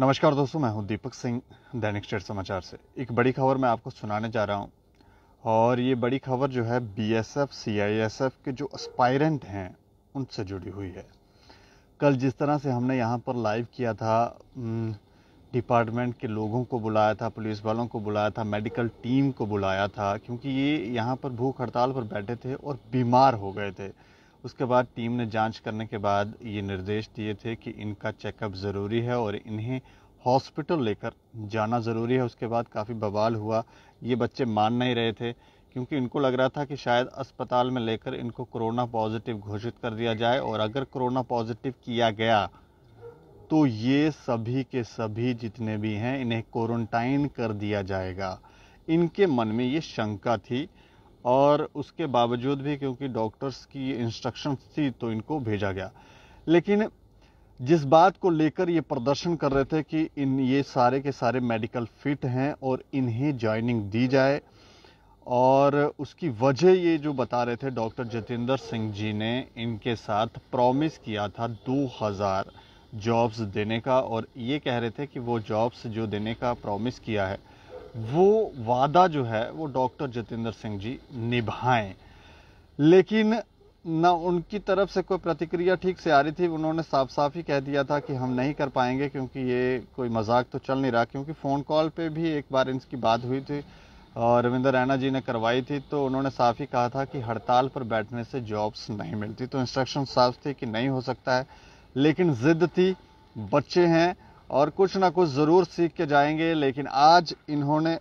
नमस्कार दोस्तों मैं हूं दीपक सिंह दैनिक स्टेट समाचार से एक बड़ी खबर मैं आपको सुनाने जा रहा हूं और ये बड़ी खबर जो है बीएसएफ सीआईएसएफ के जो एस्पायरेंट हैं उनसे जुड़ी हुई है कल जिस तरह से हमने यहाँ पर लाइव किया था डिपार्टमेंट के लोगों को बुलाया था पुलिस वालों को बुलाया था मेडिकल टीम को बुलाया था क्योंकि ये यहाँ पर भूख हड़ताल पर बैठे थे और बीमार हो गए थे उसके बाद टीम ने जांच करने के बाद ये निर्देश दिए थे कि इनका चेकअप ज़रूरी है और इन्हें हॉस्पिटल लेकर जाना ज़रूरी है उसके बाद काफ़ी बवाल हुआ ये बच्चे मान नहीं रहे थे क्योंकि इनको लग रहा था कि शायद अस्पताल में लेकर इनको कोरोना पॉजिटिव घोषित कर दिया जाए और अगर कोरोना पॉजिटिव किया गया तो ये सभी के सभी जितने भी हैं इन्हें क्वारंटाइन कर दिया जाएगा इनके मन में ये शंका थी और उसके बावजूद भी क्योंकि डॉक्टर्स की इंस्ट्रक्शन थी तो इनको भेजा गया लेकिन जिस बात को लेकर ये प्रदर्शन कर रहे थे कि इन ये सारे के सारे मेडिकल फिट हैं और इन्हें ज्वाइनिंग दी जाए और उसकी वजह ये जो बता रहे थे डॉक्टर जितेंद्र सिंह जी ने इनके साथ प्रॉमिस किया था 2000 जॉब्स देने का और ये कह रहे थे कि वो जॉब्स जो देने का प्रॉमिस किया है वो वादा जो है वो डॉक्टर जितेंद्र सिंह जी निभाएं लेकिन ना उनकी तरफ से कोई प्रतिक्रिया ठीक से आ रही थी उन्होंने साफ साफ ही कह दिया था कि हम नहीं कर पाएंगे क्योंकि ये कोई मजाक तो चल नहीं रहा क्योंकि फ़ोन कॉल पे भी एक बार इनकी बात हुई थी और रविंद्र रैना जी ने करवाई थी तो उन्होंने साफ ही कहा था कि हड़ताल पर बैठने से जॉब्स नहीं मिलती तो इंस्ट्रक्शन साफ थी कि नहीं हो सकता है लेकिन ज़िद थी बच्चे हैं और कुछ ना कुछ ज़रूर सीख के जाएंगे लेकिन आज इन्होंने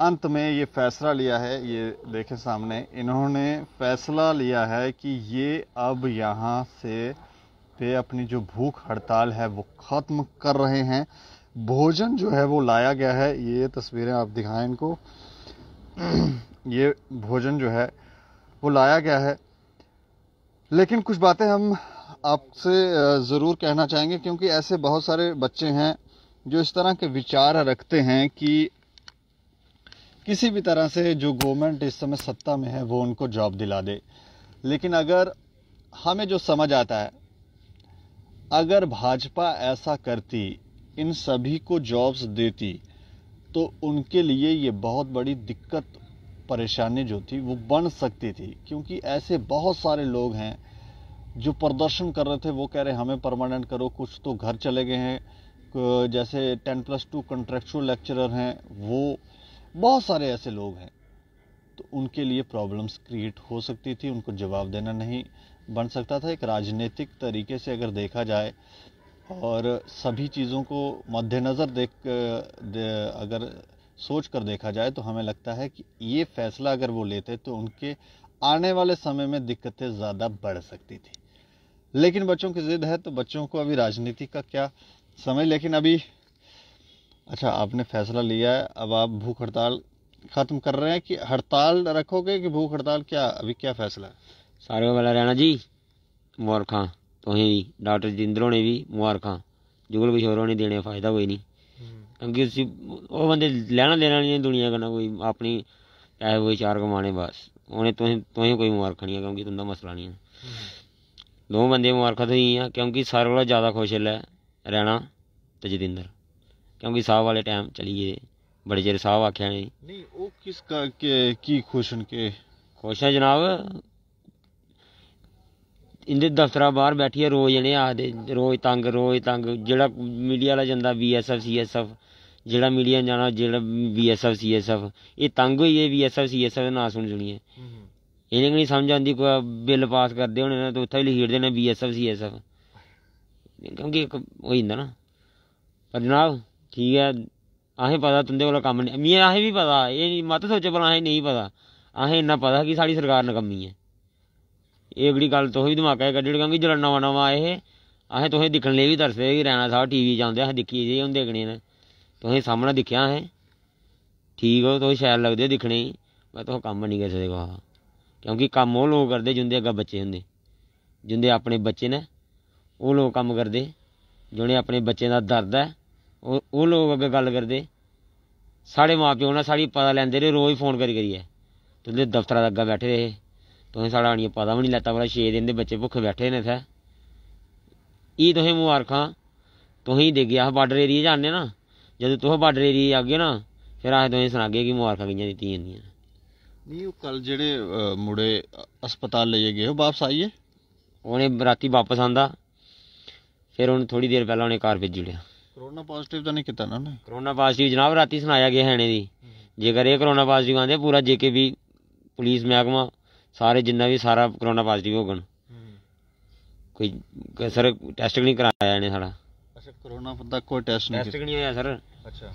अंत में ये फैसला लिया है ये देखें सामने इन्होंने फैसला लिया है कि ये अब यहाँ से पे अपनी जो भूख हड़ताल है वो ख़त्म कर रहे हैं भोजन जो है वो लाया गया है ये तस्वीरें आप दिखाएं इनको ये भोजन जो है वो लाया गया है लेकिन कुछ बातें हम आपसे ज़रूर कहना चाहेंगे क्योंकि ऐसे बहुत सारे बच्चे हैं जो इस तरह के विचार रखते हैं कि किसी भी तरह से जो गवर्नमेंट इस समय सत्ता में है वो उनको जॉब दिला दे लेकिन अगर हमें जो समझ आता है अगर भाजपा ऐसा करती इन सभी को जॉब्स देती तो उनके लिए ये बहुत बड़ी दिक्कत परेशानी जो थी वो बन सकती थी क्योंकि ऐसे बहुत सारे लोग हैं जो प्रदर्शन कर रहे थे वो कह रहे हमें परमानेंट करो कुछ तो घर चले गए हैं जैसे ten plus two contractual lecturer हैं वो बहुत सारे ऐसे लोग हैं तो उनके लिए प्रॉब्लम्स क्रिएट हो सकती थी उनको जवाब देना नहीं बन सकता था एक राजनीतिक तरीके से अगर देखा जाए और सभी चीज़ों को मद्देनज़र देख दे, अगर सोच कर देखा जाए तो हमें लगता है कि ये फैसला अगर वो लेते तो उनके आने वाले समय में दिक्कतें ज़्यादा बढ़ सकती थी लेकिन बच्चों की ज़िद है तो बच्चों को अभी राजनीति का क्या समय लेकिन अभी अच्छा आपने फैसला लिया है अब आप भूख हड़ताल ख़त्म कर रहे हैं कि हड़ताल रखोगे कि भूख हड़ताल क्या अभी क्या फैसला है सारे वाला रहना जी मुबारखा तुसें बी डाक्टर जिंदर होने बी मुबारखा जुगल किशोर होने देने फायदा कोई नहीं क्योंकि उसी ओह् बंदे लैना देना नहीं दुनिया कन्नै कोई अपनी पैसे कोई चार कमाने बस उ'नें तुसें तुसें कोई मुबारखा नहीं है क्योंकि तुंदा मसला नहीं है ਦੋ ਬੰਦੇ ਮੁਬਾਰਕਾਂ ਆ ਕਿਉਂਕਿ ਸਾਰੇ ਵਾਲਾ ਜ਼ਿਆਦਾ ਖੁਸ਼ ਹੈ ਰਹਿਣਾ ਤੇ ਜਤਿੰਦਰ ਕਿਉਂਕਿ ਸਾਹ ਵਾਲੇ ਟਾਈਮ ਚਲੀਏ ਬੜੇ ਜਿਹੇ ਸਾਹ ਆਖਿਆ ਨਹੀਂ ਨਹੀਂ ਉਹ ਕਿਸ ਕਰਕੇ ਕੀ ਖੁਸ਼ਨ ਕੇ ਖੁਸ਼ ਹੈ ਜਨਾਬ ਇੰਦੇ ਦਫ਼ਤਰਾ ਬਾਹਰ ਬੈਠੀ ਰੋਜ਼ ਜਣੇ ਆਖਦੇ ਰੋਜ਼ ਤੰਗ ਰੋਜ਼ ਤੰਗ ਜਿਹੜਾ ਮੀਡੀਆ ਵਾਲਾ ਜਾਂਦਾ ਬੀਐਸਐਫ ਸੀਐਸਐਫ ਜਿਹੜਾ ਮੀਡੀਆ ਜਾਣਾ ਜਿਹੜਾ ਬੀਐਸਐਫ ਸੀਐਸਐਫ ਇਹ ਤੰਗ ਹੋਈ ਇਹ ਬੀਐਸਐਫ ਸੀਐਸਐਫ ਦਾ ਨਾਂ ਸੁਣ ਹੈ इ'नेंगी नहीं समझ आती कोई बिल पास करते होने तो ते उत्थै लिखी ओड़दे न B S F C S F क्योंकि इक होई जंदा ना पर जनाब ठीक है असें पता तुं'दे कोला कम्म निं मिगी असें बी पता एह् मत सोचो भला असें नेईं पता असें इन्ना पता कि साढ़ी सरकार नकम्मी ऐ एह् एह्कड़ी गल्ल तुस बी दमाकै क्योंकि जेल्लै नवा नवा आए हे अहें तुसें दिक्खने लेई बी तरसदे कि रैना साहब टी वी च औंदे असें दिक्खी एह् होंदे कनेह् न तुसें सामनै ठीक हो तुस शैल लगते दिखने गी पर तुस कम नहीं करी सकदे कुसै ਕਿਉਂਕਿ ਕੰਮ ਉਹ ਲੋਕ ਕਰਦੇ ਜਿੰਦੇ ਅੱਗਾ ਬੱਚੇ ਹੁੰਦੇ ਜਿੰਦੇ ਆਪਣੇ ਬੱਚੇ ਨੇ ਉਹ ਲੋਕ ਕੰਮ ਕਰਦੇ ਜਿਹੜੇ ਆਪਣੇ ਬੱਚੇ ਦਾ ਦਰਦ ਹੈ ਉਹ ਉਹ ਲੋਕ ਅੱਗੇ ਗੱਲ ਕਰਦੇ ਸਾਡੇ ਮਾਪਿਓ ਨਾਲ ਸਾਡੀ ਪਤਾ ਲੈਂਦੇ ਰਹੇ ਰੋਜ਼ ਫੋਨ ਕਰੀ ਕਰੀਏ ਤੇ ਦਫ਼ਤਰਾਂ ਦਾ ਅੱਗਾ ਬੈਠੇ ਰਹੇ ਤੁਸੀਂ ਸਾਡਾ ਆਣੀ ਪਤਾ ਵੀ ਨਹੀਂ ਲੱਤਾ ਬੜਾ 6 ਦਿਨ ਦੇ ਬੱਚੇ ਭੁੱਖੇ ਬੈਠੇ ਨੇ ਇੱਥੇ ਇਹ ਤੁਸੀਂ ਮੁਬਾਰਕਾਂ ਤੁਸੀਂ ਦੇ ਗਿਆ ਬਾਰਡਰ ਏਰੀਆ ਜਾਣਦੇ ਨਾ ਜਦੋਂ ਤੁਸੀਂ ਬਾਰਡਰ ਏਰੀਆ ਆ ਗਏ ਨਾ ਫਿਰ ਆਹ ਤੁਸੀਂ ਸੁਣਾਗੇ ਕਿ ਮੁਬਾਰਕਾਂ ਕਿੰਨੀਆਂ ਦਿੱਤੀਆਂ ਜਾਂਦੀਆਂ ਨਹੀਂ ਉਹ ਕੱਲ ਜਿਹੜੇ ਮੁੜੇ ਹਸਪਤਾਲ ਲਈ ਗਏ ਉਹ ਵਾਪਸ ਆਈਏ ਉਹਨੇ ਰਾਤੀ ਵਾਪਸ ਆਂਦਾ ਫਿਰ ਉਹਨੇ ਥੋੜੀ ਦੇਰ ਪਹਿਲਾਂ ਉਹਨੇ ਘਰ ਭੇਜ ਲਿਆ ਕਰੋਨਾ ਪੋਜ਼ਿਟਿਵ ਤਾਂ ਨਹੀਂ ਕੀਤਾ ਨਾ ਨੇ ਕਰੋਨਾ ਪੋਜ਼ਿਟਿਵ ਜਨਾਬ ਰਾਤੀ ਸੁਣਾਇਆ ਗਿਆ ਹੈਣੇ ਦੀ ਜੇਕਰ ਇਹ ਕਰੋਨਾ ਪੋਜ਼ਿਟਿਵ ਆਂਦੇ ਪੂਰਾ ਵੀ ਪੁਲਿਸ ਮਹਿਕਮਾ ਸਾਰੇ ਜਿੰਨਾ ਵੀ ਸਾਰਾ ਕਰੋਨਾ ਪੋਜ਼ਿਟਿਵ ਹੋ ਗਣ ਕੋਈ ਸਰ ਟੈਸਟ ਨਹੀਂ ਕਰਾਇਆ ਇਹਨੇ ਸਾਡਾ ਅੱਛਾ ਕਰੋਨਾ ਦਾ ਕੋਈ ਟੈਸਟ ਨਹੀਂ ਟੈਸਟ ਨਹੀਂ ਹੋਇਆ ਸਰ ਅੱਛਾ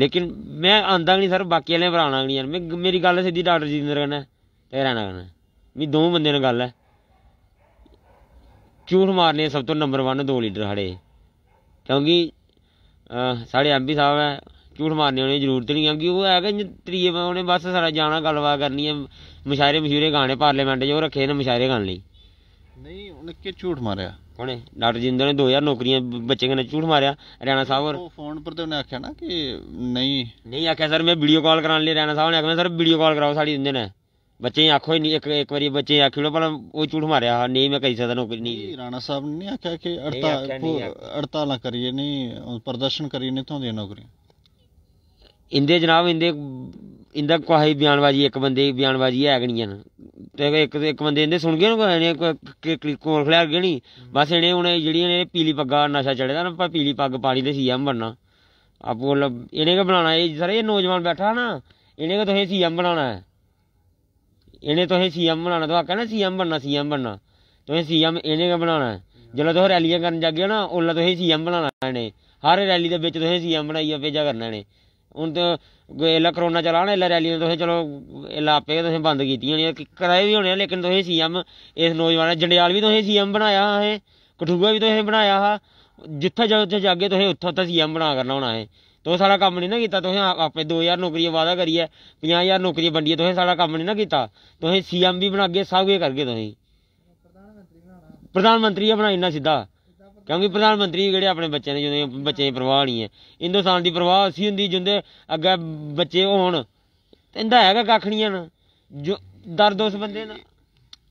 लेकिन मैं आंदा गै निं सर बाकी आह्लें पर आना गै निं यार में मेरी गल्ल सिद्धी डाक्टर जितेंद्र कन्नै ते रैना कन्नै मिगी द'ऊं बंदें ने गल्ल ऐ झूठ मारने सब तो नंबर वन दो लीडर साढ़े क्योंकि साढ़े एम पी साहब ऐ झूठ मारने उ'नेंगी जरूरत निं क्योंकि ओह् ऐ गै इ'यां त्रिये उ'नें बस साढ़ा जाना गल्लबात करनी ऐ मशायरे मशूरे गाने पार्लियामेंट च ओह् रक्खे दे न मशायरे गाने लेई नेईं उ'नें केह् झूठ मारेआ ਕੋਣੇ ਡਾਕਟਰ ਜਿੰਦਰ ਨੇ 2000 ਨੌਕਰੀਆਂ ਬੱਚੇ ਕਨੇ ਝੂਠ ਮਾਰਿਆ ਰਿਆਣਾ ਸਾਹਿਬ ਉਹ ਫੋਨ ਪਰ ਤੇ ਉਹਨੇ ਆਖਿਆ ਨਾ ਕਿ ਨਹੀਂ ਨਹੀਂ ਆਖਿਆ ਸਰ ਮੈਂ ਵੀਡੀਓ ਕਾਲ ਕਰਾਉਣ ਲਈ ਰਿਆਣਾ ਸਾਹਿਬ ਨੇ ਆਖਿਆ ਸਰ ਵੀਡੀਓ ਕਾਲ ਕਰਾਓ ਸਾਡੀ ਦਿੰਦੇ ਨੇ ਬੱਚੇ ਆਖੋ ਹੀ ਨਹੀਂ ਇੱਕ ਇੱਕ ਵਾਰੀ ਬੱਚੇ ਆਖਿਓ ਪਰ ਉਹ ਝੂਠ ਮਾਰਿਆ ਨਹੀਂ ਮੈਂ ਕਹੀ ਸਕਦਾ ਨੌਕਰੀ ਨਹੀਂ ਰਾਣਾ ਸਾਹਿਬ ਨੇ ਨਹੀਂ ਆਖਿਆ ਕਿ ਹੜਤਾਲ ਨਾ ਕਰੀਏ ਨਹੀਂ ਪ੍ਰਦਰਸ਼ਨ ਕਰੀਏ ਨਹੀਂ ਤੁਹਾਡੀ ਨੌਕਰੀ ਇੰਦੇ ਜਨਾਬ ਇੰਦੇ ਇੰਦਾ ਕੋਈ ਬਿਆਨਬਾਜ਼ੀ ਇੱਕ ਬੰਦੇ ਬਿਆਨਬਾਜ਼ੀ ਹੈ ਗਣੀ ਜਨ ਤੇ ਇੱਕ ਇੱਕ ਬੰਦੇ ਇਹਦੇ ਸੁਣ ਗਿਆ ਨਾ ਕੋਈ ਕੋਲ ਖਲਿਆ ਗਿਆ ਨਹੀਂ ਬਸ ਇਹਨੇ ਹੁਣ ਜਿਹੜੀਆਂ ਨੇ ਪੀਲੀ ਪੱਗਾ ਨਸ਼ਾ ਚੜਿਆ ਨਾ ਆਪਾਂ ਪੀਲੀ ਪੱਗ ਪਾਣੀ ਦੇ ਸੀਐਮ ਬਣਨਾ ਆਪੋ ਇਹਨੇ ਕਿ ਬਣਾਣਾ ਇਹ ਸਾਰੇ ਨੌਜਵਾਨ ਬੈਠਾ ਨਾ ਇਹਨੇ ਕਿ ਤੁਸੀਂ ਸੀਐਮ ਬਣਾਣਾ ਹੈ ਇਹਨੇ ਤੁਸੀਂ ਸੀਐਮ ਬਣਾਣਾ ਤਾਂ ਕਹਿੰਦਾ ਸੀਐਮ ਬਣਨਾ ਸੀਐਮ ਬਣਨਾ ਤੁਸੀਂ ਸੀਐਮ ਇਹਨੇ ਕਿ ਬਣਾਣਾ ਜਦੋਂ ਤੁਸੀਂ ਰੈਲੀਆਂ ਕਰਨ ਜਾਗੇ ਨਾ ਉਹਨਾਂ ਤੁਸੀਂ ਸੀਐਮ ਬਣਾਣਾ ਇਹਨੇ ਹਰ ਰੈਲੀ ਦੇ ਵਿੱਚ ਤੁਸੀਂ ਸੀਐਮ ਬਣਾਈ ਆਪੇ ਜਾ ਕਰਨਾ ਇਹਨੇ ਤੇ ਇਹਲਾ ਕਰੋਨਾ ਚੱਲਾ ਨਾ ਇਹਲਾ ਰੈਲੀ ਨੂੰ ਤੁਸੀਂ ਚਲੋ ਇਲਾ ਆਪੇ ਤੁਸੀਂ ਬੰਦ ਕੀਤੀ ਹੋਣੀ ਕਿ ਕਰਾਏ ਵੀ ਹੋਣੇ ਲੇਕਿਨ ਤੁਸੀਂ ਸੀਐਮ ਇਸ ਨੌਜਵਾਨ ਜੰਡਿਆਲ ਵੀ ਤੁਸੀਂ ਸੀਐਮ ਬਣਾਇਆ ਇਹ ਕਠੂਆ ਵੀ ਤੁਸੀਂ ਬਣਾਇਆ ਹਾ ਜਿੱਥੇ ਜਾ ਉੱਥੇ ਜਾਗੇ ਤੁਸੀਂ ਉੱਥੋਂ ਤਾਂ ਸੀਐਮ ਬਣਾ ਕਰਨਾ ਹੋਣਾ ਹੈ ਤੋ ਸਾਰਾ ਕੰਮ ਨਹੀਂ ਨਾ ਕੀਤਾ ਤੁਸੀਂ ਆਪੇ 2000 ਨੌਕਰੀਆਂ ਵਾਦਾ ਕਰੀ ਹੈ 50000 ਨੌਕਰੀਆਂ ਵੰਡੀਆਂ ਤੁਸੀਂ ਸਾਰਾ ਕੰਮ ਨਹੀਂ ਨਾ ਕੀਤਾ ਤੁਸੀਂ ਸੀਐਮ ਵੀ ਬਣਾ ਕੇ ਸਭ ਕੁਝ ਕਰਕੇ ਤੁਸੀਂ ਪ੍ਰਧਾਨ ਮੰਤਰੀ ਬਣਾਉਣਾ ਪ੍ਰਧਾਨ ਮੰਤਰੀ ਆ ਬਣਾਇਨਾ ਸਿੱਧਾ ਕਿਉਂਕਿ ਪ੍ਰਧਾਨ ਮੰਤਰੀ ਜਿਹੜੇ ਆਪਣੇ ਬੱਚਿਆਂ ਨੇ ਜਿਹਦੇ ਬੱਚੇ ਦੀ ਪਰਵਾਹ ਨਹੀਂ ਹੈ ਹਿੰਦੁਸਤਾਨ ਦੀ ਪਰਵਾਹ ਅਸੀਂ ਹੁੰਦੀ ਜਿੰਦੇ ਅੱਗੇ ਬੱਚੇ ਹੋਣ ਇਹਦਾ ਹੈਗਾ ਕੱਖ ਨਹੀਂ ਹਨ ਜੋ ਦਰਦ ਉਸ ਬੰਦੇ ਨਾ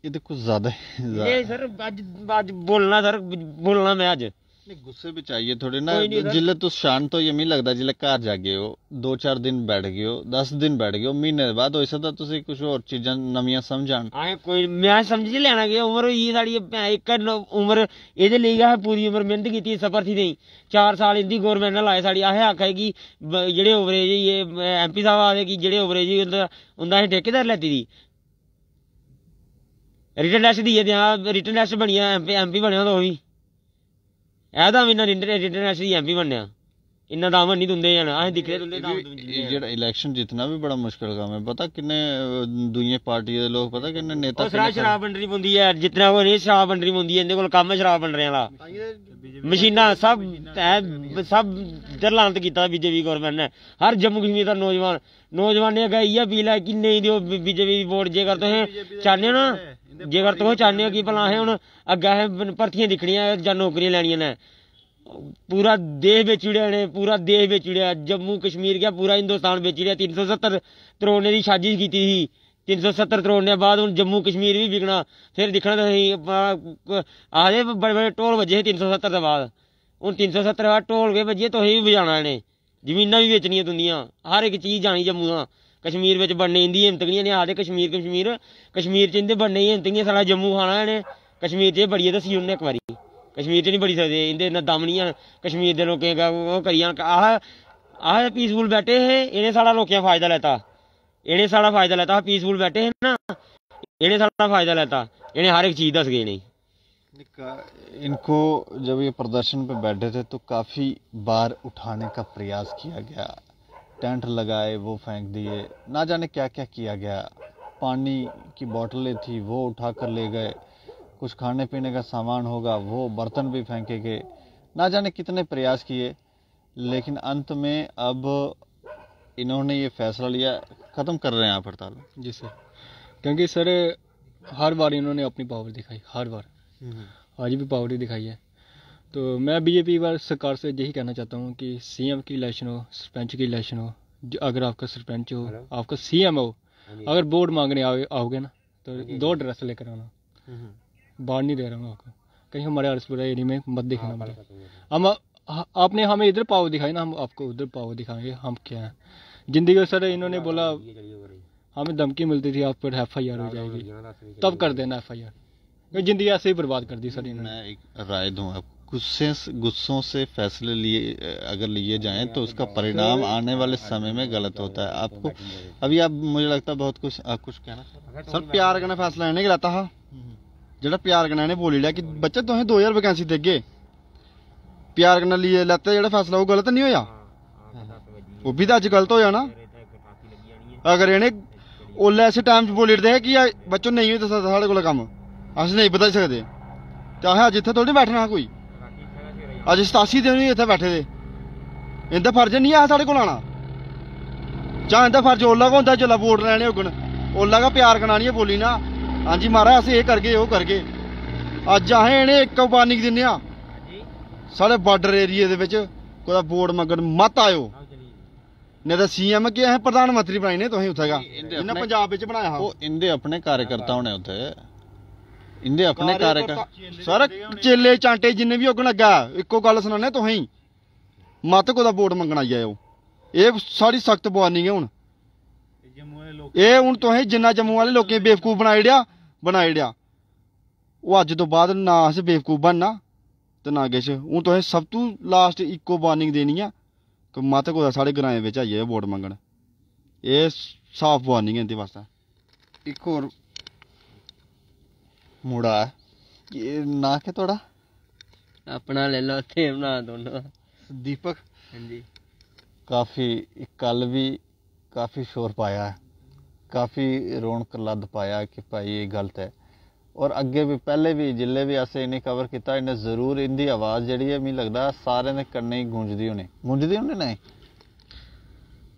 ਇਹ ਤੇ ਕੁਝ ਜ਼ਿਆਦਾ ਹੈ ਇਹ ਸਰ ਅੱਜ ਅੱਜ ਬੋਲਣਾ ਸਰ ਬੋਲਣਾ ਮੈਂ ਅੱਜ ਨਹੀਂ ਗੁੱਸੇ ਵਿੱਚ ਆਈਏ ਥੋੜੇ ਨਾ ਕੋਈ ਨਹੀਂ ਉਹਦਾ- ਜਿੱਲੇ ਤੁਸੀਂ ਸ਼ਾਂਤ ਹੋ ਯਮੀ ਲੱਗਦਾ ਜਿੱਲੇ ਘਰ ਜਾ ਗਏ ਹੋ ਦੋ ਚਾਰ ਦਿਨ ਬੈਠ ਗਏ ਹੋ 10 ਦਿਨ ਬੈਠ ਗਏ ਹੋ ਮਹੀਨੇ ਬਾਅਦ ਹੋ ਸਕਦਾ ਤੁਸੀਂ ਕੁਝ ਹੋਰ ਚੀਜ਼ਾਂ ਨਵੀਆਂ ਸਮਝਣ ਆਏ ਕੋਈ ਮੈਂ ਸਮਝ ਲੈਣਾ ਕਿ ਉਮਰ ਇਹ ਸਾਡੀ ਇਹ ਇੱਕ ਨ- ਉਮਰ ਇਹਦੇ ਲਈ ਆ ਪੂਰੀ ਉਮਰ ਮਿਹਨਤ ਕੀਤੀ ਸਫਰ ਸੀ ਨਹੀਂ 4 ਸਾਲ ਇੰਦੀ ਗਵਰਨਮੈਂਟ ਨਾਲ ਆਏ ਸਾਡੀ ਆਹ ਹੱਕ ਹੈ ਕਿ ਬ- ਜਿਹੜੇ ਓਵਰੇਜ ਇਹ ਐਮਪੀ ਸਾਹਿਬ ਆਦੇ ਕਿ ਜਿਹੜੇ ਓਵਰੇਜ ਹੁੰਦਾ ਹੁੰਦਾ ਇਹ ਠੇਕੇਦਾਰ ਲੈਤੀ ਦੀ ਰਿਟਰਨ ਟੈਸਟ ਦੀ ਇਹ ਰਿਟਰਨ ਟੈਸਟ ਬਣਿਆ ਐਮਪੀ ਬਣਿਆ ਉਦੋਂ ਵੀ ਐਦਾ ਵੀ ਇਹਨਾਂ ਇੰਟਰਨੈਸ਼ਨਲ ਐਮਪੀ ਬਣਿਆ ਇੰਨਾ ਦਾਮ ਨਹੀਂ ਦੁੰਦੇ ਜਾਣਾ ਅਸੀਂ ਦਿਖਦੇ ਦੁੰਦੇ ਦਾ ਇਹ ਜਿਹੜਾ ਇਲੈਕਸ਼ਨ ਜਿੱਤਣਾ ਵੀ ਬੜਾ ਮੁਸ਼ਕਲ ਕੰਮ ਹੈ ਪਤਾ ਕਿੰਨੇ ਦੁਨੀਆ ਪਾਰਟੀ ਦੇ ਲੋਕ ਪਤਾ ਕਿੰਨੇ ਨੇਤਾ ਉਹ ਸ਼ਰਾਬ ਬੰਡਰੀ ਪੁੰਦੀ ਹੈ ਜਿਤਨਾ ਕੋ ਨਹੀਂ ਸ਼ਰਾਬ ਬੰਡਰੀ ਪੁੰਦੀ ਹੈ ਇਹਦੇ ਕੋਲ ਕੰਮ ਸ਼ਰਾਬ ਵੰਡਣ ਵਾਲਾ ਮਸ਼ੀਨਾਂ ਸਭ ਸਭ ਜਰਲਾਂਤ ਕੀਤਾ ਬੀਜੇਪੀ ਗਵਰਨਮੈਂਟ ਨੇ ਹਰ ਜੰਮੂ ਕਸ਼ਮੀਰ ਦਾ ਨੌਜਵਾਨ ਨੌਜਵਾਨ ਨੇ ਕਹਾ ਇਹ ਵੀ ਲੈ ਕਿ ਨਹੀਂ ਦਿਓ ਬੀਜੇਪੀ ਵੋਟ ਜੇ ਕਰ ਤੁਸੀਂ ਚਾਹਨੇ ਨਾ ਜੇਕਰ ਤੁਸੀਂ ਚਾਹਨੇ ਹੋ ਕਿ ਭਲਾ ਹੈ ਹੁਣ ਅੱਗਾ ਹੈ ਭਰਤੀਆਂ ਦਿਖਣੀਆਂ ਜਾਂ ਨੌਕਰੀਆਂ ਲੈਣੀਆਂ ਨੇ ਪੂਰਾ ਦੇਸ਼ ਵਿੱਚ ਉੜਿਆ ਨੇ ਪੂਰਾ ਦੇਸ਼ ਵਿੱਚ ਉੜਿਆ ਜੰਮੂ ਕਸ਼ਮੀਰ ਗਿਆ ਪੂਰਾ ਹਿੰਦੁਸਤਾਨ ਵਿੱਚ ਉੜਿਆ 370 ਤਰੋਨੇ ਨੇ ਦੀ ਸਾਜ਼ਿਸ਼ ਕੀਤੀ ਸੀ 370 ਤਰੋਨੇ ਨੇ ਬਾਅਦ ਹੁਣ ਜੰਮੂ ਕਸ਼ਮੀਰ ਵੀ ਵਿਕਣਾ ਫਿਰ ਦਿਖਣਾ ਤੁਸੀਂ ਆਜੇ ਬੜੇ ਬੜੇ ਟੋਲ ਵੱਜੇ 370 ਦੇ ਬਾਅਦ ਹੁਣ 370 ਬਾਅਦ ਟੋਲ ਗਏ ਵੱਜੇ ਤੁਸੀਂ ਵੀ ਵਜਾਣਾ ਨੇ ਜ਼ਮੀਨਾਂ ਵੀ ਵੇਚਣੀਆਂ ਦੁਨੀਆ ਹਰ ਇੱਕ ਚੀਜ਼ ਜਾਣੀ ਜੰਮੂ ਦਾ कश्मीर बिच बनने इंदी हिम्मत गै निं आखदे कश्मीर कश्मीर कश्मीर च बनने दी हिम्मत गै साढ़ा जम्मू खाना इन्हें कश्मीर च बड़ियै दस्सी उड़ने इक बारी कश्मीर च निं बड़ी सकदे इंदे इन्ना दम नहीं ऐ कश्मीर दे लोकें ओह् करी जान अस पीसफुल बैठे हे इन्हें साढ़ा लोकें फायदा लैता इन्हें साढ़ा फायदा लैता पीसफुल बैठे हे ना इन्हें सारा फायदा लैता इन्हें हर एक चीज़ दस गई नहीं इनको जब ये प्रदर्शन पे बैठे थे तो काफ़ी बार उठाने का प्रयास किया गया टेंट लगाए वो फेंक दिए ना जाने क्या क्या किया गया पानी की बोतलें थी वो उठा कर ले गए कुछ खाने पीने का सामान होगा वो बर्तन भी फेंके गए ना जाने कितने प्रयास किए लेकिन अंत में अब इन्होंने ये फैसला लिया ख़त्म कर रहे हैं आप हड़ताल जी सर क्योंकि सर हर बार इन्होंने अपनी पावर दिखाई हर बार हम्म। आज भी पावर ही दिखाई है तो मैं बीजेपी वाले सरकार से यही कहना चाहता हूँ कि सीएम की इलेक्शन हो सरपंच की इलेक्शन हो अगर आपका सरपंच हो आपका सीएम हो अगर वोट मांगने आओगे ना तो दो ड्रेस लेकर आना बाढ़ नहीं दे रहा हूँ आपको कहीं हमारे अरसपुरा एरिया में मत दिखाना हम आपने हमें इधर पाव दिखाई ना हम आपको उधर पाव दिखाएंगे हम क्या हैं जिंदगी सर इन्होंने बोला हमें धमकी मिलती थी आप पर एफ आई आर हो जाएगी तब कर देना एफ आई आर जिंदगी ऐसे ही बर्बाद कर दी सर इन्होंने मैं एक राय दू आपको गुस्से गुस्सों से फैसले लिए अगर लिए हाँ, जाएं तो हाँ, उसका परिणाम आने वाले हाँ, समय में गलत होता है आपको अभी आप मुझे लगता है बहुत कुछ आ, कुछ कहना सर तो हम्म। प्यार करने फैसला इ'नें गलता हा जो प्यार करने इ'नें बोली लिया कि बच्चे तो दो हजार वैकेंसी देगे प्यार करने लिए लैता जो फैसला वो गलत नहीं होया वो तो भी तो अज्ज गलत हो जाना अगर इन्हें ओल्लै ऐसे टाइम बोली ओड़दे हे कि बच्चों नहीं होता साढ़े को कम अस नहीं बधाई सकते तो अस अज इत्थै थोड़ी बैठना कोई ਅੱਜ 87 ਦਿਨ ਹੀ ਇੱਥੇ ਬੈਠੇ ਦੇ ਇਹਦਾ ਫਰਜ਼ ਨਹੀਂ ਆ ਸਾਡੇ ਕੋਲ ਆਣਾ ਜਾਂ ਇਹਦਾ ਫਰਜ਼ ਓਲਾ ਕੋ ਹੁੰਦਾ ਜਲਾ ਵੋਟ ਲੈਣੇ ਹੋਗਣ ਓਲਾ ਦਾ ਪਿਆਰ ਨਹੀਂ ਬੋਲੀ ਨਾ ਹਾਂਜੀ ਮਾਰਾ ਅਸੀਂ ਇਹ ਕਰਗੇ ਉਹ ਕਰਗੇ ਅੱਜ ਆਹੇ ਇਹਨੇ ਇੱਕ ਬਾਨਿਕ ਦਿੰਨੇ ਆ ਸਾਡੇ ਬਾਰਡਰ ਏਰੀਆ ਦੇ ਵਿੱਚ ਕੋਈ ਵੋਟ ਮੰਗਣ ਮਤ ਆਇਓ ਨੇ ਤਾਂ ਸੀਐਮ ਕਿ ਇਹ ਪ੍ਰਧਾਨ ਮੰਤਰੀ ਬਣਾਈ ਨੇ ਤੁਸੀਂ ਉੱਥੇ ਇਹਨਾਂ ਪੰਜਾਬ ਵਿੱਚ ਬਣਾਇਆ ਉਹ ਇਹਦੇ ਆਪਣੇ ਕਾਰਜਕਰਤਾ ਹੋਣੇ ਉੱਥੇ इंदे अपने कार्यक्रम सर चेले चांटे जिन्ने बी होगन अग्गै इक्को गल्ल सनाने तुसें तो मत कुदै वोट मंगन आई जाए ये साढ़ी सख्त वार्निंग ऐ हून एह् हून तुसें तो जिन्ना जम्मू आह्ले लोकें बेवकूफ बनाई ओड़ेआ बनाई ओड़ेआ ओह् अज्ज तो बाद ना अस बेवकूफ बनना तो ना किश हून तुसें तो सब तू लास्ट इक्को वार्निंग देनी है कि मत कुदै साढ़े ग्राएं बिच आई जाएओ वोट मंगन एह् साफ वार्निंग है इंदे वास्तै इक होर ਮੁੜਾ ਇਹ ਨਾ ਕਿ ਤੁਹਾਡਾ ਆਪਣਾ ਲੈ ਲਓ ਤੇ ਬਣਾ ਦੋਨੋਂ ਦੀਪਕ ਹਾਂਜੀ ਕਾਫੀ ਕੱਲ ਵੀ ਕਾਫੀ ਸ਼ੋਰ ਪਾਇਆ ਹੈ। ਕਾਫੀ ਰੌਣਕ ਲੱਦ ਪਾਇਆ ਕਿ ਭਾਈ ਇਹ ਗਲਤ ਹੈ ਔਰ ਅੱਗੇ ਵੀ ਪਹਿਲੇ ਵੀ ਜਿੱਲੇ ਵੀ ਅਸੀਂ ਇਹਨੇ ਕਵਰ ਕੀਤਾ ਇਹਨੇ ਜ਼ਰੂਰ ਇਹਦੀ ਆਵਾਜ਼ ਜਿਹੜੀ ਹੈ ਮੈਨੂੰ ਲੱਗਦਾ ਸਾਰਿਆਂ ਦੇ ਕੰਨੇ ਹੀ ਗੂੰਜਦੀ ਹੋਣੀ ਗੂੰਜਦੀ ਹੋਣੀ ਨਹੀਂ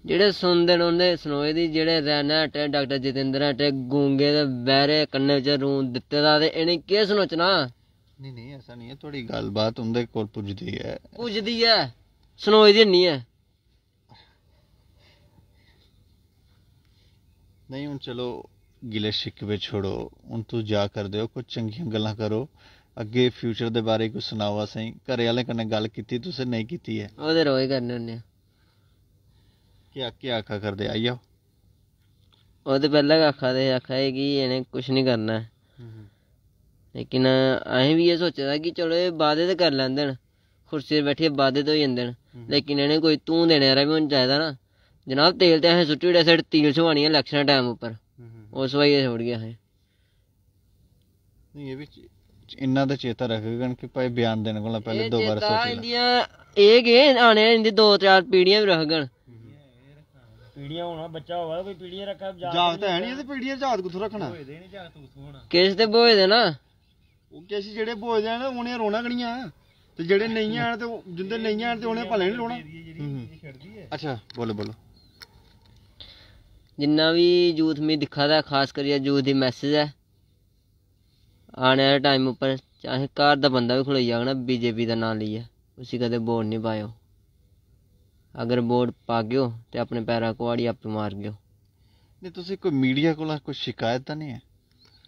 जेह्ड़े सुनदे न उं'दे सनोए दी जेह्ड़े रैना डाक्टर जतेंद्र हट्टे गूंगे ते बैरे कन्नै च रूं दित्ते दा नहीं नहीं ऐसा नहीं है थोड़ी गल बात उं'दे कोल पुजदी है पुजदी ऐ सनोए दी हैनी ऐ नहीं हून चलो गिले शिकवे छोड़ो हून तुस जा करदे हो कुछ चंगियां गल्लां करो अगे फ्यूचर के बारे कुछ सनाओ असेंगी घरै आह्लें कन्नै गल्ल कीती तुसें नेईं कीती रोज करने होन्ने क्या क्या आखा करदे आई आओ ओह् ते पैह्लें आखा दे आखा दे कि इ'नें कुछ नहीं करना ऐ हम्म, हम्म। लेकिन असें भी एह् सोचे दा कि चलो एह् वादे ते करी लैंदे कुर्सी पर बैठियै वादे ते होई जंदे हम्म, लेकिन इ'नें कोई धूं देने आह्ला बी होना चाहिए ना जनाब तेल ते असें सुट्टी ओड़ेआ साढ़े तील सोआनी ऐ इलेक्शन टाइम उप्पर ओह् सोआइयै छोड़ी असें एह् बी इन्ना ते चेता रखङन कि भाई बयान देने कोला पैह्लें दोबारा सोची इंदियां एह् केह् आने इंदी दो चार पीढ़ियां भी रखङन ਪੀੜੀਆਂ ਹੋਣਾ ਬੱਚਾ ਹੋਵੇ ਕੋਈ ਪੀੜੀਆਂ ਰੱਖਾ ਤਾਂ ਹੈ ਨਹੀਂ ਇਹਦੇ ਪੀੜੀਆਂ ਜਾਗਤ ਕਿੱਥੋਂ ਰੱਖਣਾ ਹੋਏ ਦੇ ਨਹੀਂ ਤੂੰ ਤੂੰ ਹੋਣਾ ਕਿਸ ਤੇ ਬੋਏ ਦੇ ਨਾ ਉਹ ਕਿਸ ਜਿਹੜੇ ਬੋਏ ਦੇ ਨੇ ਉਹਨੇ ਰੋਣਾ ਕਣੀਆਂ ਤੇ ਜਿਹੜੇ ਨਹੀਂ ਆਣ ਤੇ ਜਿੰਦੇ ਨਹੀਂ ਆਣ ਤੇ ਉਹਨੇ ਭਲੇ ਨਹੀਂ ਰੋਣਾ ਅੱਛਾ ਬੋਲੋ ਬੋਲੋ ਜਿੰਨਾ ਵੀ ਯੂਥ ਮੇ ਦਿਖਾਦਾ ਖਾਸ ਕਰਿਆ ਯੂਥ ਦੀ ਮੈਸੇਜ ਹੈ ਆਣੇ ਵਾਲੇ ਟਾਈਮ ਉੱਪਰ ਚਾਹੇ ਘਰ ਦਾ ਬੰਦਾ ਵੀ ਖਲੋਈ ਜਾਣਾ ਬੀਜੇਪੀ ਦਾ ਨਾਮ ਲਈਏ ਉਸੀ ਕਦੇ ਬੋਲ ਨਹੀਂ ਪਾਇਓ ਅਗਰ ਬੋਰਡ ਪਾ ਗਿਓ ਤੇ ਆਪਣੇ ਪੈਰਾਂ ਕੁਆੜੀ ਆਪੇ ਮਾਰ ਗਿਓ ਨਹੀਂ ਤੁਸੀਂ ਕੋਈ ਮੀਡੀਆ ਕੋਲ ਕੋਈ ਸ਼ਿਕਾਇਤ ਤਾਂ ਨਹੀਂ ਹੈ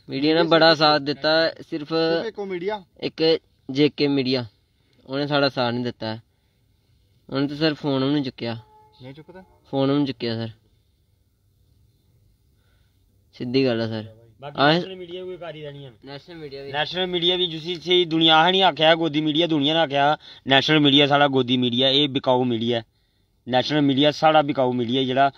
ਮੀਡੀਆ ਨੇ ਬੜਾ ਸਾਥ ਦਿੱਤਾ ਸਿਰਫ ਇੱਕੋ ਮੀਡੀਆ ਇੱਕ ਜੇਕੇ ਮੀਡੀਆ ਉਹਨੇ ਸਾਡਾ ਸਾਥ ਨਹੀਂ ਦਿੱਤਾ ਉਹਨੇ ਤਾਂ ਸਰ ਫੋਨ ਵੀ ਨਹੀਂ ਚੁੱਕਿਆ ਨਹੀਂ ਚੁੱਕਦਾ ਫੋਨ ਵੀ ਨਹੀਂ ਚੁੱਕਿਆ ਸਰ ਸਿੱਧੀ ਗੱਲ ਹੈ ਸਰ ਨੈਸ਼ਨਲ ਮੀਡੀਆ ਕੋਈ ਕਾਰੀ ਨਹੀਂ ਹੈ ਨੈਸ਼ਨਲ ਮੀਡੀਆ ਵੀ ਨੈਸ਼ਨਲ ਮੀਡੀਆ ਵੀ ਜਿਸੀ ਸੇ ਦੁਨੀਆ ਨਹੀਂ ਆਖਿਆ ਗੋਦੀ ਮੀਡੀਆ ਦੁਨੀਆ ਨੇ ਆਖਿਆ ਨੈਸ਼ਨਲ ਮੀਡੀਆ ਸਾਡਾ ਗੋਦੀ ਮੀਡੀਆ ਇਹ ਬਿਕਾਊ ਮੀਡੀਆ ਨੈਸ਼ਨਲ ਮੀਡੀਆ ਸਾਡਾ ਬਿਕਾਊ ਮੀਡੀਆ ਜਿਹੜਾ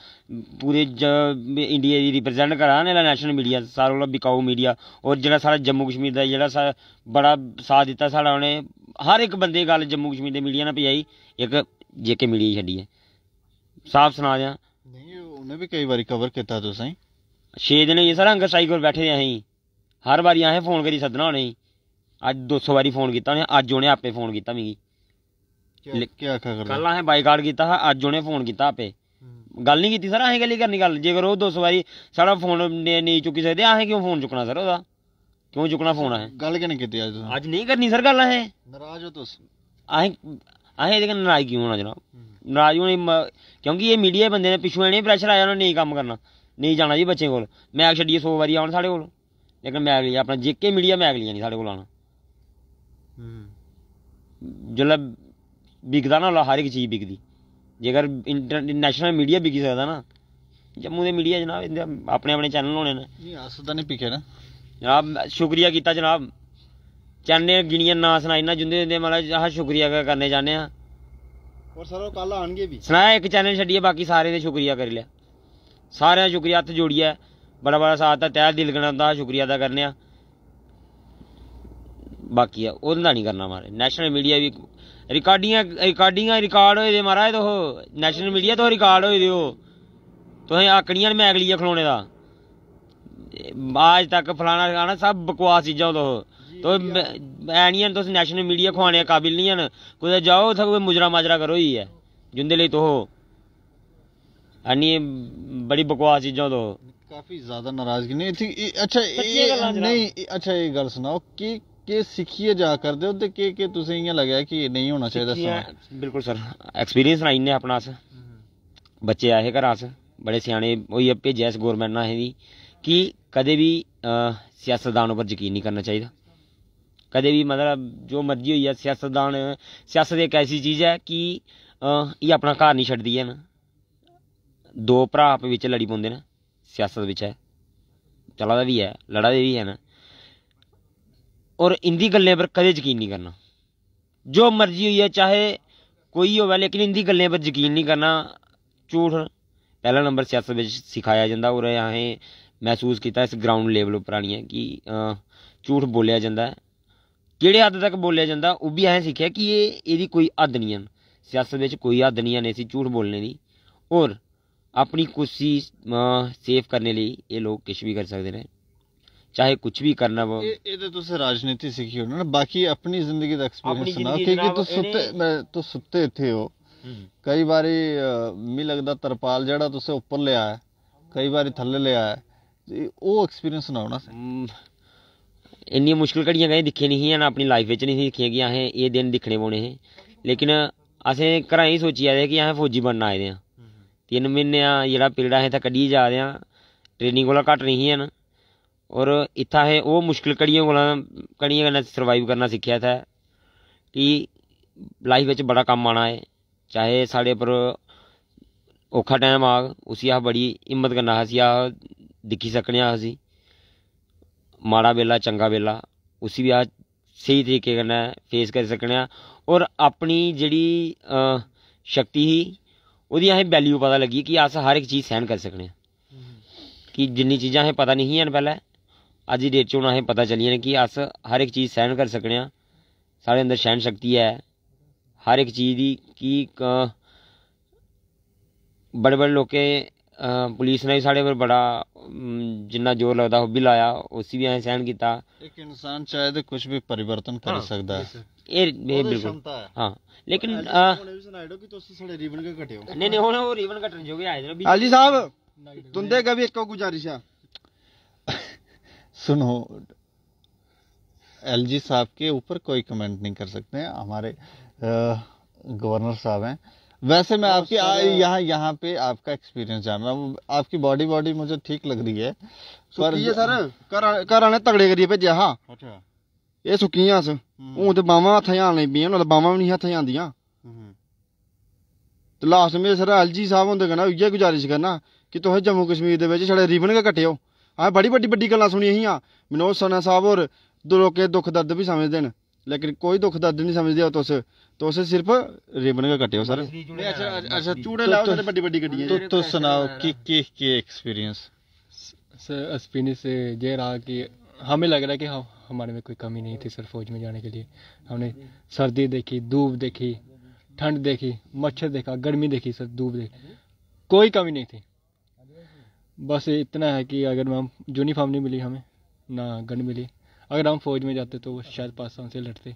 ਪੂਰੇ ਇੰਡੀਆ ਦੀ ਰਿਪਰੈਜ਼ੈਂਟ ਕਰਾਂ ਨੇ ਨੈਸ਼ਨਲ ਮੀਡੀਆ ਸਾਰਾ ਉਹਦਾ ਬਿਕਾਊ ਮੀਡੀਆ ਔਰ ਜਿਹੜਾ ਸਾਡਾ ਜੰਮੂ ਕਸ਼ਮੀਰ ਦਾ ਜਿਹੜਾ ਬੜਾ ਸਾਥ ਦਿੱਤਾ ਸਾਡਾ ਉਹਨੇ ਹਰ ਇੱਕ ਬੰਦੇ ਗੱਲ ਜੰਮੂ ਕਸ਼ਮੀਰ ਦੇ ਮੀਡੀਆ ਨਾਲ ਭਈ ਇੱਕ ਜੇਕੇ ਮੀਡੀਆ ਛੱਡੀ ਹੈ ਸਾਫ਼ ਸੁਣਾ ਦਿਆਂ ਨਹੀਂ ਉਹਨੇ ਵੀ ਕਈ ਵਾਰੀ ਕਵਰ ਕੀਤਾ ਤੁਸੀਂ 6 ਦਿਨ ਇਹ ਸਾਰਾ ਅੰਗਸਾਈ ਕੋਲ ਬੈਠੇ ਆਂ ਅਸੀਂ ਹਰ ਵਾਰੀ ਆਹੇ ਫੋਨ ਕਰੀ ਸੱਦਣਾ ਹੋਣੀ ਅੱਜ 200 ਵਾਰੀ ਫੋਨ ਕੀਤਾ ਉਹਨੇ ਅੱਜ ਉਹਨੇ ਆਪੇ ਫੋਨ ਕੀਤਾ ਮੀਗੀ क्या कल असें बाईकाट कीता हा अज्ज उ'नें फोन किया आपे हम्म। गल्ल निं कीती सर असें कैह्ली करनी गल जेकर ओह् दो सौ बारी साढ़ा फोन नहीं चुकी सकते असें क्यों फोन चुकना सर ओह्दा क्यों चुकना फोन असें गल्ल गै निं कीती अज्ज अज्ज करनी सर गल्ल असें नराज हो तुस असें असें एह्दे क्यों होना जनाब हम्म। नाराज होने क्योंकि एह् मीडिया बंदे ने पिच्छुआं इ'नेंगी प्रेशर आया उ'नें नेईं कम्म करना नहीं जाना जी बच्चें कोल मैग छड्डियै सौ बारी औन साढ़े कोल लेकिन मैग लेइयै अपना जेके मीडिया मैग लेइयै निं साढ़े कोल आना हम्म। जल्द ਵਿਕਦਾ ਨਾ ਹਰ ਇੱਕ ਚੀਜ਼ ਵਿਕਦੀ ਜੇਕਰ ਇੰਟਰਨੈਸ਼ਨਲ ਮੀਡੀਆ ਵਿਕੀ ਸਕਦਾ ਨਾ ਜੰਮੂ ਦੇ ਮੀਡੀਆ ਜਨਾਬ ਆਪਣੇ ਆਪਣੇ ਚੈਨਲ ਹੋਣੇ ਨੇ ਨਹੀਂ ਅਸਦਾ ਨਹੀਂ ਪਿਕੇ ਨਾ ਜਨਾਬ ਸ਼ੁਕਰੀਆ ਕੀਤਾ ਜਨਾਬ ਚੰਨੇ ਗਿਣੀਆਂ ਨਾ ਸੁਣਾਈ ਨਾ ਜੁੰਦੇ ਦੇ ਮਾਲਾ ਆਹ ਸ਼ੁਕਰੀਆ ਕਰਨੇ ਜਾਣੇ ਆ ਔਰ ਸਰ ਉਹ ਕੱਲ ਆਣਗੇ ਵੀ ਸੁਣਾਇਆ ਇੱਕ ਚੈਨਲ ਛੱਡੀਏ ਬਾਕੀ ਸਾਰੇ ਦੇ ਸ਼ੁਕਰੀਆ ਕਰ ਲਿਆ ਸਾਰਿਆਂ ਦਾ ਸ਼ੁਕਰੀਆ ਹੱਥ ਜੋੜੀਆ ਬੜਾ ਬੜਾ ਸਾਥ ਦਾ ਤਹਿ ਦਿਲ ਗਣਾ ਦਾ ਸ਼ੁਕਰੀਆ ਦਾ ਕਰਨੇ ਆ ਬਾਕੀ ਆ ਉਹਦਾ ਨਹੀਂ ਕਰਨਾ ਮਾਰੇ ਨੈਸ਼ਨਲ ਮੀਡੀਆ ਵੀ ਰਿਕਾਰਡਿੰਗਾਂ ਰਿਕਾਰਡਿੰਗਾਂ ਰਿਕਾਰਡ ਹੋਏ ਦੇ ਮਹਾਰਾਜ ਤੋ ਨੈਸ਼ਨਲ ਮੀਡੀਆ ਤੋ ਰਿਕਾਰਡ ਹੋਏ ਦਿਓ ਤੁਸੀਂ ਆਕੜੀਆਂ ਮੈਂ ਅਗਲੀ ਆ ਖਲੋਣੇ ਦਾ ਅੱਜ ਤੱਕ ਫਲਾਣਾ ਖਾਣਾ ਸਭ ਬਕਵਾਸ ਚੀਜ਼ਾਂ ਉਹ ਤੋ ਐਣੀਆਂ ਤੁਸੀਂ ਨੈਸ਼ਨਲ ਮੀਡੀਆ ਖਵਾਣੇ ਕਾਬਿਲ ਨਹੀਂ ਹਨ ਕੋਈ ਜਾਓ ਉਥੇ ਕੋਈ ਮੁਜਰਾ ਮਾਜਰਾ ਕਰੋ ਹੀ ਹੈ ਜਿੰਦੇ ਲਈ ਤੋ ਅਨੀ ਬੜੀ ਬਕਵਾਸ ਚੀਜ਼ਾਂ ਤੋਂ ਕਾਫੀ ਜ਼ਿਆਦਾ ਨਾਰਾਜ਼ਗੀ ਨਹੀਂ ਇੱਥੇ ਅੱਛਾ ਇਹ ਨਹੀਂ ਅੱਛਾ ਇਹ ਗੱਲ ਸੁਣਾਓ ਕਿ ਕਿ ਸਿੱਖੀਏ ਜਾ ਕਰਦੇ ਹੋ ਤੇ ਕਿ ਕਿ ਤੁਸੀਂ ਇਹ ਲੱਗਿਆ ਕਿ ਨਹੀਂ ਹੋਣਾ ਚਾਹੀਦਾ ਸਮਾਂ ਬਿਲਕੁਲ ਸਰ ਐਕਸਪੀਰੀਅੰਸ ਨਹੀਂ ਨੇ ਆਪਣਾ ਅਸ ਬੱਚੇ ਆਏ ਘਰਾਂ ਅਸ ਬੜੇ ਸਿਆਣੇ ਉਹੀ ਭੇਜਿਆ ਇਸ ਗਵਰਨਮੈਂਟ ਨਾਲ ਇਹਦੀ ਕਿ ਕਦੇ ਵੀ ਸਿਆਸਤਦਾਨ ਉੱਪਰ ਯਕੀਨ ਨਹੀਂ ਕਰਨਾ ਚਾਹੀਦਾ ਕਦੇ ਵੀ ਮਤਲਬ ਜੋ ਮਰਜ਼ੀ ਹੋਈ ਆ ਸਿਆਸਤਦਾਨ ਸਿਆਸਤ ਇੱਕ ਐਸੀ ਚੀਜ਼ ਹੈ ਕਿ ਇਹ ਆਪਣਾ ਘਰ ਨਹੀਂ ਛੱਡਦੀ ਹੈ ਨਾ ਦੋ ਭਰਾ ਆਪ ਵਿੱਚ ਲੜੀ ਪਾਉਂਦੇ ਨੇ ਸਿਆਸਤ ਵਿੱਚ ਹੈ ਚਲਾਦਾ ਵੀ ਹੈ ਲੜਾ ਵੀ ਹੈ ਨਾ ਔਰ ਇੰਦੀ ਗੱਲਾਂ 'ਤੇ ਕਦੇ ਯਕੀਨ ਨਹੀਂ ਕਰਨਾ ਜੋ ਮਰਜ਼ੀ ਹੋਈਏ ਚਾਹੇ ਕੋਈ ਹੋਵੇ ਲੇਕਿਨ ਇੰਦੀ ਗੱਲਾਂ 'ਤੇ ਯਕੀਨ ਨਹੀਂ ਕਰਨਾ ਝੂਠ ਪਹਿਲਾ ਨੰਬਰ ਸਿਆਸਤ ਵਿੱਚ ਸਿਖਾਇਆ ਜਾਂਦਾ ਔਰ ਹੈ ਮਹਿਸੂਸ ਕੀਤਾ ਇਸ ਗਰਾਊਂਡ ਲੈਵਲ ਉੱਪਰ ਆਣੀਆਂ ਕਿ ਝੂਠ ਬੋਲਿਆ ਜਾਂਦਾ ਕਿਹੜੇ ਹੱਦ ਤੱਕ ਬੋਲਿਆ ਜਾਂਦਾ ਉਹ ਵੀ ਐਂ ਸਿੱਖਿਆ ਕਿ ਇਹ ਇਹਦੀ ਕੋਈ ਹੱਦ ਨਹੀਂ ਹੈ ਸਿਆਸਤ ਵਿੱਚ ਕੋਈ ਹੱਦ ਨਹੀਂ ਹੈ ਸੀ ਝੂਠ ਬੋਲਣ ਦੀ ਔਰ ਆਪਣੀ ਕੁਰਸੀ ਸੇਫ ਕਰਨ ਲਈ ਇਹ ਲੋਕ ਕੁਝ ਵੀ ਕਰ ਸਕਦੇ ਨੇ ਚਾਹੇ ਕੁਝ ਵੀ ਕਰਨਾ ਵਾ ਇਹ ਇਹ ਤਾਂ ਤੁਸੀਂ ਰਾਜਨੀਤੀ ਸਿੱਖੀ ਹੋਣਾ ਨਾ ਬਾਕੀ ਆਪਣੀ ਜ਼ਿੰਦਗੀ ਦਾ ਐਕਸਪੀਰੀਅੰਸ ਸੁਣਾਓ ਕਿਉਂਕਿ ਤੁਸੀਂ ਸੁੱਤੇ ਮੈਂ ਤੁਸੀਂ ਸੁੱਤੇ ਇੱਥੇ ਹੋ ਕਈ ਵਾਰੀ ਮੈਨੂੰ ਲੱਗਦਾ ਤਰਪਾਲ ਜਿਹੜਾ ਤੁਸੀਂ ਉੱਪਰ ਲਿਆ ਹੈ ਕਈ ਵਾਰੀ ਥੱਲੇ ਲਿਆ ਹੈ ਉਹ ਐਕਸਪੀਰੀਅੰਸ ਸੁਣਾਓ ਨਾ ਇੰਨੀ ਮੁਸ਼ਕਿਲ ਘੜੀਆਂ कहीं दिक्खी नहीं ही ना अपनी लाइफ बिच नहीं दिक्खियां कि असें एह् दिन दिक्खने पौने हे लेकिन असें घरा ही सोची आए कि असें फौजी बनना आए दे आं तिन्न म्हीने दा जेह्ड़ा पीरियड असें इत्थै कड्ढियै जा दे आं ट्रेनिंग कोला घट्ट नहीं ही हैन और इतना असें ओह् मुश्कल घड़ियें कोला घड़ियें कन्नै सर्वाइव करना सिक्खेआ इत्थै कि लाइफ बिच बड़ा कम आना है चाहे साढ़े उप्पर औखा टैम आग उसी अस बड़ी हिम्मत कन्नै अस उसी दिक्खी सकने आं माड़ा बेला चंगा बेला उसी बी अस स्हेई तरीके फेस करी सकने आं अपनी जेह्ड़ी शक्ति ही ओह्दी असें वैल्यू पता लगी कि अस हर इक चीज़ सहन करी सकने हम्म। कि जिन्नी चीज़ां असें पता नहीं हियां पहले अज्ज दी डेट च हून पता चली कि अस हर इक चीज़ सहन करी सकने आं साढ़े अंदर सैह्न शक्ति है हर इक चीज़ की कि बड़े बड़े लोकें पुलिस ने भी साढ़े पर बड़ा जिन्ना जोर लगता ओह् बी लाया उसी बी असें सैह्न एक इंसान चाहे तो कुछ भी परिवर्तन कर हाँ, सकदा है एह् बिल्कुल हाँ लेकिन नेईं नेईं हून रिबन कट्टने आए दे साहब तुंदे कभी इक्को गुजारिश ऐ सुनो एलजी साहब के ऊपर कोई कमेंट नहीं कर सकते हैं हमारे गवर्नर साहब हैं वैसे मैं आपकी यहाँ यहाँ पे आपका एक्सपीरियंस जान रहा हूँ आपकी बॉडी बॉडी मुझे ठीक लग रही है पर सर घर आने तगड़े करिए भेजे हाँ अच्छा। ये ਇਹ ਸੁੱਕੀਆਂ हम्म। हूं तो बाहवा ਬਾਵਾਂ ਹੱਥ ਜਾਣ ਲਈ बाहवा भी नहीं ਵੀ आदि ਹੱਥ ਜਾਂਦੀਆਂ ਤੇ ਲਾਸਟ ਮੇ ਸਰ ਐਲਜੀ ਸਾਹਿਬ ਹੁੰਦੇ गुजारिश करना कि तुम जम्मू कश्मीर ਜੰਮੂ ਕਸ਼ਮੀਰ ਦੇ ਵਿੱਚ असें बड़ी बड़ी बड़ी गल्लां सुनियां हियां मनोज सोना साहब और लोकें दुख दर्द भी समझते न लेकिन कोई दुख दर्द नहीं समझदे तुस तुस सिर्फ रिबन गै कट्टेओ सर अच्छा, अच्छा चूड़े लाओ तो- तो- सारे बड्डी बड्डी तो तुस तो सुनाओ अच्छा, कि के के एक्सपीरियंस सर एक्सपीरियंस ये रहा कि हमें लग रहा है कि हम हमारे में कोई कमी नहीं थी सर फौज में जाने के लिए हमने सर्दी देखी धूप देखी ठंड देखी मच्छर देखा गर्मी देखी सर धूप देखी कोई कमी नहीं थी बस इतना है कि अगर हम यूनिफॉर्म नहीं मिली हमें ना गन मिली अगर हम फौज में जाते तो शायद पाकिस्तान से लड़ते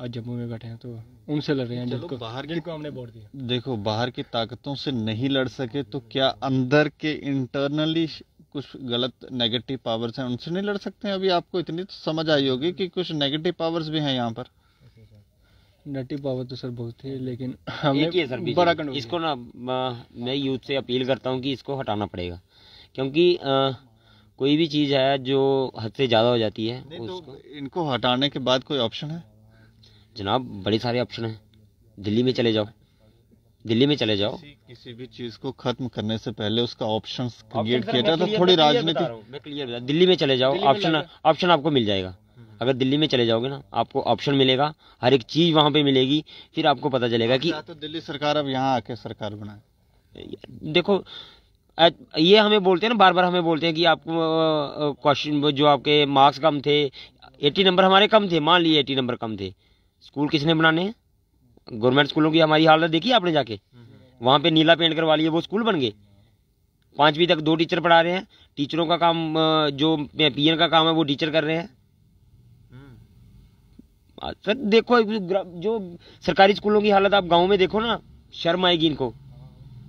आज जम्मू में बैठे हैं तो उनसे लड़ रहे हैं जिनको बाहर जिनको हमने वोट दिया देखो बाहर की ताकतों से नहीं लड़ सके तो क्या अंदर के इंटरनली कुछ गलत नेगेटिव पावर्स हैं उनसे नहीं लड़ सकते हैं अभी आपको इतनी तो समझ आई होगी कि कुछ नेगेटिव पावर्स भी हैं यहाँ पर नेगेटिव पावर तो सर बहुत थी लेकिन हमने बड़ा इसको ना मैं यूथ से अपील करता हूँ कि इसको हटाना पड़ेगा क्योंकि आ, कोई भी चीज़ है जो हद से ज़्यादा हो जाती है तो उसको तो इनको हटाने के बाद कोई ऑप्शन है जनाब बड़े सारे ऑप्शन हैं दिल्ली में चले जाओ दिल्ली में चले जाओ किसी भी चीज को खत्म करने से पहले उसका ऑप्शन क्रिएट किया था तो थोड़ी राजनीति दिल्ली में चले जाओ ऑप्शन ऑप्शन आपको मिल जाएगा हम्म। अगर दिल्ली में चले जाओगे ना आपको ऑप्शन मिलेगा हर एक चीज वहाँ पे मिलेगी फिर आपको पता चलेगा कि तो दिल्ली सरकार अब यहाँ आके सरकार बनाए देखो ये हमें बोलते हैं ना बार बार हमें बोलते हैं कि आपको क्वेश्चन जो आपके मार्क्स कम थे एटी नंबर हमारे कम थे मान लिए एटी नंबर कम थे स्कूल किसने बनाने हैं गवर्नमेंट स्कूलों की हमारी हालत देखी आपने जाके वहाँ पे नीला पेंट करवा लिए वो स्कूल बन गए पाँचवीं तक दो टीचर पढ़ा रहे हैं टीचरों का काम जो पी का काम है वो टीचर कर रहे हैं सर देखो जो सरकारी स्कूलों की हालत आप गाँव में देखो ना शर्म आएगी इनको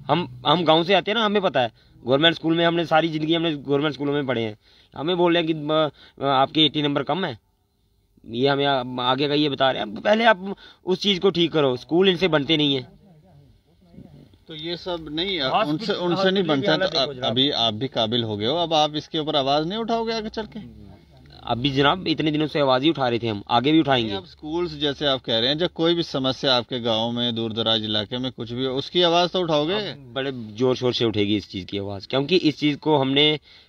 हम हम गांव से आते हैं ना हमें पता है गवर्नमेंट स्कूल में हमने सारी ज़िंदगी हमने गवर्नमेंट स्कूलों में पढ़े हैं हमें बोल रहे हैं कि आपके एटी नंबर कम है ये हमें आगे का ये बता रहे हैं पहले आप उस चीज़ को ठीक करो स्कूल इनसे बनते नहीं है तो ये सब नहीं उनसे उनसे नहीं बनता तो अभी आप भी काबिल हो गए हो अब आप इसके ऊपर आवाज़ नहीं उठाओगे आगे चल के अभी जनाब इतने दिनों से आवाज़ ही उठा रहे थे हम आगे भी उठाएंगे आप स्कूल्स जैसे आप कह रहे हैं जब कोई भी समस्या आपके गांव में दूर दराज इलाके में कुछ भी उसकी आवाज़ तो उठाओगे बड़े जोर शोर से उठेगी इस चीज़ की आवाज़ क्योंकि इस चीज़ को हमने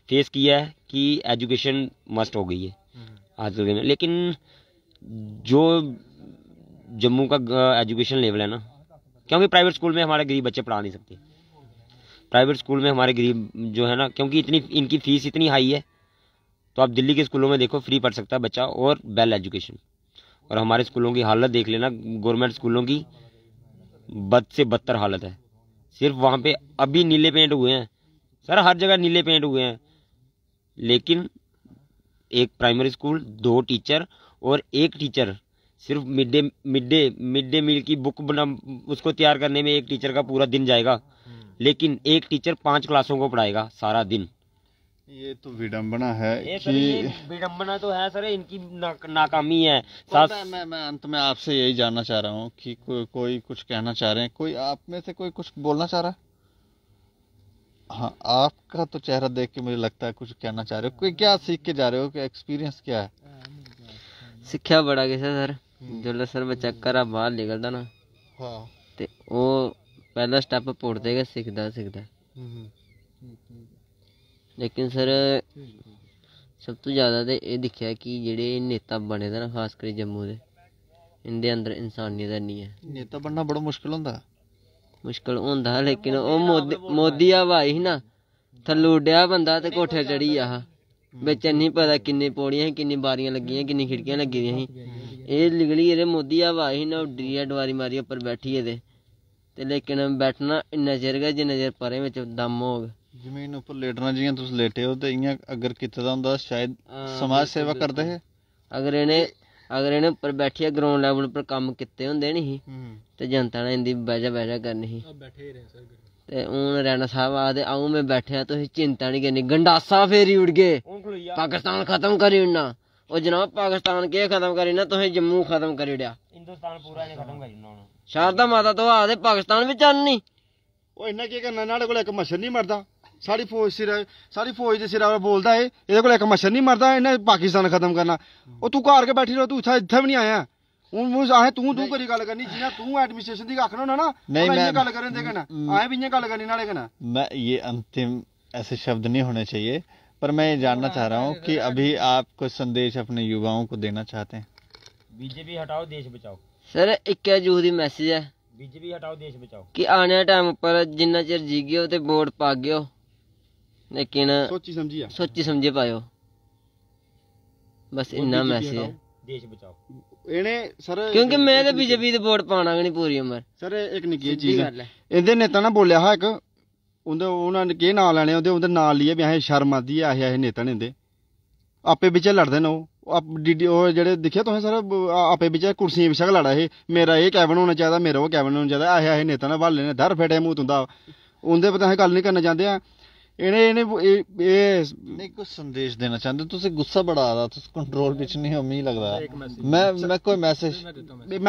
फेस किया है कि एजुकेशन मस्ट हो गई है हम्म। आज के दिन में लेकिन जो जम्मू का एजुकेशन लेवल है ना क्योंकि प्राइवेट स्कूल में हमारे गरीब बच्चे पढ़ा नहीं सकते प्राइवेट स्कूल में हमारे गरीब जो है ना क्योंकि इतनी इनकी फ़ीस इतनी हाई है तो आप दिल्ली के स्कूलों में देखो फ्री पढ़ सकता है बच्चा और वेल एजुकेशन और हमारे स्कूलों की हालत देख लेना गवर्नमेंट स्कूलों की बद से बदतर हालत है सिर्फ वहाँ पे अभी नीले पेंट हुए हैं सर हर जगह नीले पेंट हुए हैं लेकिन एक प्राइमरी स्कूल दो टीचर और एक टीचर सिर्फ mid day mid day mid day meal की बुक बना उसको तैयार करने में एक टीचर का पूरा दिन जाएगा हम्म। लेकिन एक टीचर पांच क्लासों को पढ़ाएगा सारा दिन ये तो विडम्बना है कि विडम्बना तो है सर इनकी ना, नाकामी है तो साथ मैं, मैं मैं अंत में आपसे यही जानना चाह रहा हूँ कि को, कोई कुछ कहना चाह रहे हैं कोई आप में से कोई कुछ बोलना चाह रहा है हाँ आपका तो चेहरा देख के मुझे लगता है कुछ कहना चाह रहे हो कोई क्या सीख के जा रहे हो कि एक्सपीरियंस क्या है ਸਿੱਖਿਆ बड़ा ਕਿਸੇ सर ਜਦੋਂ सर मैं ਚੱਕਰ ਆ ਬਾਹਰ ਨਿਕਲਦਾ ਨਾ ਹਾਂ वो पहला स्टेप ਸਟੈਪ गए सीखता सीखता हम्म, हम्म। ਲੇਕਿਨ ਸਰ ਸਭ ਤੋਂ ਜ਼ਿਆਦਾ ਤੇ ਇਹ ਦਿਖਿਆ ਕਿ ਜਿਹੜੇ ਨੇਤਾ ਬਣੇ ਦਾ ਨਾ ਖਾਸ ਕਰਕੇ ਜੰਮੂ ਦੇ ਇੰਦੇ ਅੰਦਰ ਇਨਸਾਨੀਅਤ ਨਹੀਂ ਹੈ ਨੇਤਾ ਬਣਨਾ ਬੜਾ ਮੁਸ਼ਕਲ ਹੁੰਦਾ ਮੁਸ਼ਕਲ ਹੁੰਦਾ ਲੇਕਿਨ ਉਹ ਮੋਦੀ ਆ ਭਾਈ ਨਾ ਥੱਲੂ ਡਿਆ ਬੰਦਾ ਤੇ ਕੋਠੇ ਚੜੀ ਆ ਵਿੱਚ ਨਹੀਂ ਪਤਾ ਕਿੰਨੇ ਪੌੜੀਆਂ ਸੀ ਕਿੰਨੀ ਬਾਰੀਆਂ ਲੱਗੀਆਂ ਕਿੰਨੀ ਖਿੜਕੀਆਂ ਲੱਗੀਆਂ ਸੀ ਇਹ ਲਿਗਲੀ ਇਹਦੇ ਮੋਦੀ ਆ ਭਾਈ ਨਾ ਉੱਡੀ ਆ ਡਵਾਰੀ ਮਾਰੀ ਉੱਪਰ ਬੈਠੀ ਇਹਦੇ ਤੇ ਲੇਕਿਨ ਬੈਠਣਾ ਇੰਨਾ ਚਿਰ ਗਿਆ ਜਿੰਨਾ ਚਿਰ ਪਰੇ ਵਿੱਚ ਦਮ ਹੋਗ ਜ਼ਮੀਨ ਉੱਪਰ ਲੇਟਣਾ ਜਿਵੇਂ ਤੁਸੀਂ ਲੇਟੇ ਹੋ ਤੇ ਇਆਂ ਅਗਰ ਕੀਤਾ ਹੁੰਦਾ ਸ਼ਾਇਦ ਸਮਾਜ ਸੇਵਾ ਕਰਦੇ ਹੈ ਅਗਰ ਇਹਨੇ ਅਗਰ ਇਹਨੇ ਉੱਪਰ ਬੈਠਿਆ ਗਰਾਊਂਡ ਲੈਵਲ ਉੱਪਰ ਕੰਮ ਕੀਤੇ ਹੁੰਦੇ ਨਹੀਂ ਤੇ ਜਨਤਾ ਨੇ ਇੰਦੀ ਬੈਜਾ ਬੈਜਾ ਕਰਨੀ ਸੀ ਬੈਠੇ ਹੀ ਰਹੇ ਸਰ ਤੇ ਹੁਣ ਰੈਣਾ ਸਾਹਿਬ ਆਦੇ ਆਉਂ ਮੈਂ ਬੈਠਿਆ ਤੁਸੀਂ ਚਿੰਤਾ ਨਹੀਂ ਕਰਨੀ ਗੰਡਾਸਾ ਫੇਰੀ ਉੜ ਗਏ ਪਾਕਿਸਤਾਨ ਖਤਮ ਕਰੀ ਉਹਨਾਂ ਉਹ ਜਨਾਬ ਪਾਕਿਸਤਾਨ ਕੇ ਖਤਮ ਕਰੀ ਨਾ ਤੁਸੀਂ ਜੰਮੂ ਖਤਮ ਕਰੀ ੜਿਆ ਹਿੰਦੁਸਤਾਨ ਪੂਰਾ ਜੇ ਖਤਮ ਕਰੀ ਨੂੰ ਸ਼ਾਰਦਾ ਮਾਤਾ ਤੋਂ ਆਦੇ ਪਾਕਿਸਤਾਨ ਵਿੱਚ ਨਹੀਂ ਉਹ ਇਹਨਾਂ ਕੀ ਕਰਨਾ ਨਾਲ ਕੋਲ ਇੱਕ ਮੱਛਰ ਨਹੀਂ ਮਰਦਾ साढ़ी फौज सिरा साढ़ी फौज दे सिरा बोलदा ऐ एह्दे कोला इक मच्छर निं मरदा इन्नै पाकिस्तान खत्म करना ओह् हम्म। तू घर गै बैठी रहो तू इत्थै इत्थै भी हम्म। शब्द नहीं होने पर मैं ये जानना चाह रहा हूँ कि अभी आप कुछ संदेश अपने युवाओं को देना चाहते हैं बीजेपी हटाओ देश बचाओ सर इक्कै जूह मैसेज ऐ बीजेपी हटाओ देश बचाओ कि आने टाइम उप्पर जिन्ना चिर जीगेओ ते वोट पागेओ ਲੇਕਿਨ ਸੋਚੀ ਸਮਝੀ ਆ ਸੋਚੀ ਸਮਝੇ ਪਾਇਓ ਬਸ ਇੰਨਾ ਮੈਸੇਜ ਦੇਸ਼ ਬਚਾਓ ਇਹਨੇ ਸਰ ਕਿਉਂਕਿ ਮੈਂ ਤਾਂ ਬੀਜੇਪੀ ਦੇ ਵੋਟ ਪਾਣਾ ਨਹੀਂ ਪੂਰੀ ਉਮਰ ਸਰ ਇੱਕ ਨਿੱਕੀ ਚੀਜ਼ ਇਹਦੇ ਨੇਤਾ ਨਾ ਬੋਲਿਆ ਹਾ ਇੱਕ ਉਹਦੇ ਉਹਨਾਂ ਨੇ ਕੀ ਨਾਂ ਲੈਣੇ ਉਹਦੇ ਉਹਦੇ ਨਾਂ ਲਈਏ ਵੀ ਆਹੇ ਸ਼ਰਮ ਆਦੀ ਆ ਆਹੇ ਇਹ ਨੇਤਾ ਨੇ ਦੇ ਆਪੇ ਵਿੱਚ ਲੜਦੇ ਨੇ ਉਹ ਆਪ ਡੀਡੀ ਉਹ ਜਿਹੜੇ ਦੇਖਿਆ ਤੁਸੀਂ ਸਰ ਆਪੇ ਵਿੱਚ ਕੁਰਸੀਆਂ ਵਿਸ਼ਾ ਲੜਾ ਇਹ ਮੇਰਾ ਇਹ ਕੈਬਨ ਹੋਣਾ ਚਾਹੀਦਾ ਮੇਰਾ ਉਹ ਕੈਬਨ ਹੋਣਾ ਚਾਹੀਦਾ ਆਹੇ ਆਹੇ ਨੇਤਾ ਨਾਲ ਵੱਲ ਲੈਣੇ ਦਰ ਫੇਟੇ ਮੂੰਹ ਤੁੰਦਾ ਉਹਦੇ ਪਤਾ ਹੈ ਗੱਲ ਨਹੀਂ ਕਰਨਾ ਚਾਹੁੰਦੇ ਆ ਇਹਨੇ ਇਹਨੇ ਇਹ- ਨਹੀਂ ਕੋਈ ਸੰਦੇਸ਼ ਦੇਣਾ ਚਾਹੁੰਦੇ ਤੁਸੀਂ ਗੁੱਸਾ ਬੜਾ ਆ ਰਿਹਾ ਤੁਸੀਂ ਕੰਟਰੋਲ ਵਿੱਚ ਨਹੀਂ ਹੋ ਮੈਨੂੰ ਲੱਗਦਾ ਮੈਂ ਮੈਂ ਕੋਈ ਮੈਸੇਜ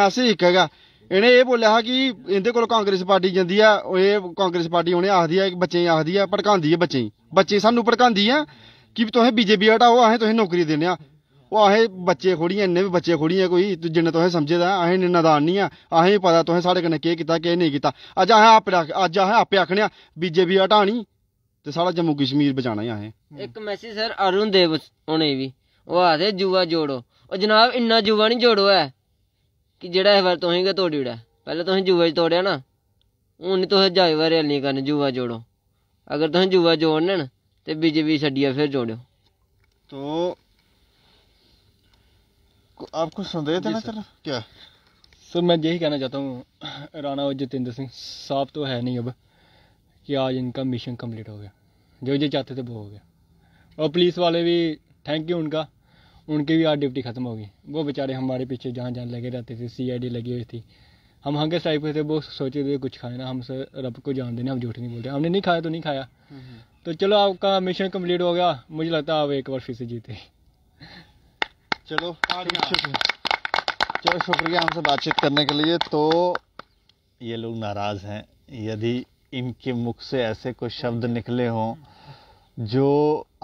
ਮੈਸੇਜ ਹੀ ਹੈਗਾ ਇਹਨੇ ਇਹ ਬੋਲਿਆ ਹੈ ਕਿ ਇਹਦੇ ਕੋਲ ਕਾਂਗਰਸ ਪਾਰਟੀ ਜਾਂਦੀ ਆ ਉਹ ਇਹ ਕਾਂਗਰਸ ਪਾਰਟੀ ਉਹਨੇ ਆਖਦੀ ਆ ਕਿ ਬੱਚੇ ਆਖਦੀ ਆ ਭੜਕਾਉਂਦੀ ਆ ਬੱਚੇ ਬੱਚੇ ਸਾਨੂੰ ਭੜਕਾਉਂਦੀ ਆ ਕਿ ਤੁਸੀਂ ਬੀਜੇਪੀ ਹਟਾਓ ਆਹੇ ਤੁਸੀਂ ਨੌਕਰੀ ਦੇਣੇ ਆ ਉਹ ਆਹੇ ਬੱਚੇ ਖੋੜੀਆਂ ਇੰਨੇ ਵੀ ਬੱਚੇ ਖੋੜੀਆਂ ਕੋਈ ਤੂੰ ਜਿੰਨੇ ਤੁਸੀਂ ਸਮਝਦਾ ਆਹੇ ਨੇ ਨਦਾਨ ਨਹੀਂ ਆ ਆਹੇ ਪਤਾ ਤੁਸੀਂ ਸਾਡੇ ਕਨੇ ਕੀ ਕੀਤਾ ਕੀ ਨਹੀਂ ਕੀਤਾ ਅੱਜ ਆਹੇ ਆਪ ਅੱਜ ਆਹੇ ਆਪੇ ਆਖਣਿਆ ਬੀਜੇਪੀ ਹਟਾਣੀ ते साढ़ा जम्मू कश्मीर बचाना ही हम्म। एक मैसेज सर अरुण देव होने बी ओह् आखदे जुआ जोड़ो और जनाब इन्ना जुआ निं जोड़ो है कि जेह्ड़ा इस बार तुसें तोड़ी ओड़ै पैह्लें तुसें जुआ च तोड़ेआ ना हून निं तुस जाई बार रैलियां करन जुआ जोड़ो अगर तुसें जुआ जोड़ने न ते बीजेपी छड्डियै फिर जोड़ो तो आप कुछ देना सर क्या सर मैं यही कहना चाहता हूँ राणा और जितेंद्र सिंह साफ तो है नहीं अब कि आज इनका मिशन कंप्लीट हो गया जो जो चाहते थे वो हो गया और पुलिस वाले भी थैंक यू उनका उनकी भी आज ड्यूटी ख़त्म होगी वो बेचारे हमारे पीछे जहाँ जहाँ लगे रहते थे सी लगी हुई थी हम हंगे साइड पर थे वो सोचे थे कुछ खाए ना हमसे रब को जान देना हम झूठ नहीं बोलते हमने नहीं खाया तो नहीं खाया तो चलो आपका मिशन कंप्लीट हो गया मुझे लगता है आप एक बार फिर से जीते चलो चलो शुक्रिया हमसे बातचीत करने के लिए तो ये लोग नाराज़ हैं यदि इनके मुख से ऐसे कोई शब्द निकले हों जो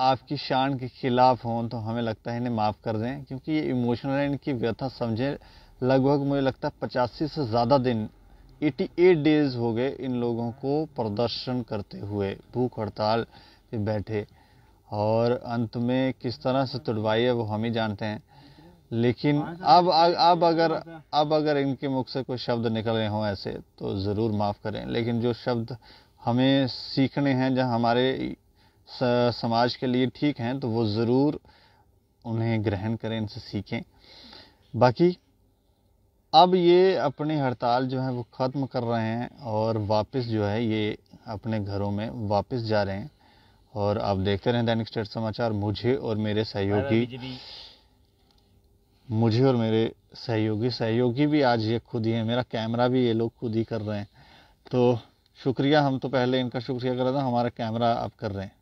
आपकी शान के खिलाफ हों तो हमें लगता है इन्हें माफ़ कर दें क्योंकि ये इमोशनल है इनकी व्यथा समझे लगभग मुझे लगता है पचासी से ज़्यादा दिन 88 डेज हो गए इन लोगों को प्रदर्शन करते हुए भूख हड़ताल पे बैठे और अंत में किस तरह से तुड़वाई है वो हम ही जानते हैं लेकिन हाँ, तो अब अब अगर अब अगर इनके मुख से कोई शब्द निकल रहे हों ऐसे तो ज़रूर माफ़ करें लेकिन जो शब्द हमें सीखने हैं जहाँ हमारे समाज के लिए ठीक हैं तो वो ज़रूर उन्हें ग्रहण करें इनसे सीखें बाकी अब ये अपनी हड़ताल जो है वो ख़त्म कर रहे हैं और वापस जो है ये अपने घरों में वापस जा रहे हैं और आप देखते रहें दैनिक स्टेट समाचार मुझे और मेरे सहयोगी मुझे और मेरे सहयोगी सहयोगी भी आज ये खुद ही है मेरा कैमरा भी ये लोग खुद ही कर रहे हैं तो शुक्रिया हम तो पहले इनका शुक्रिया कर रहे थे हमारा कैमरा आप कर रहे हैं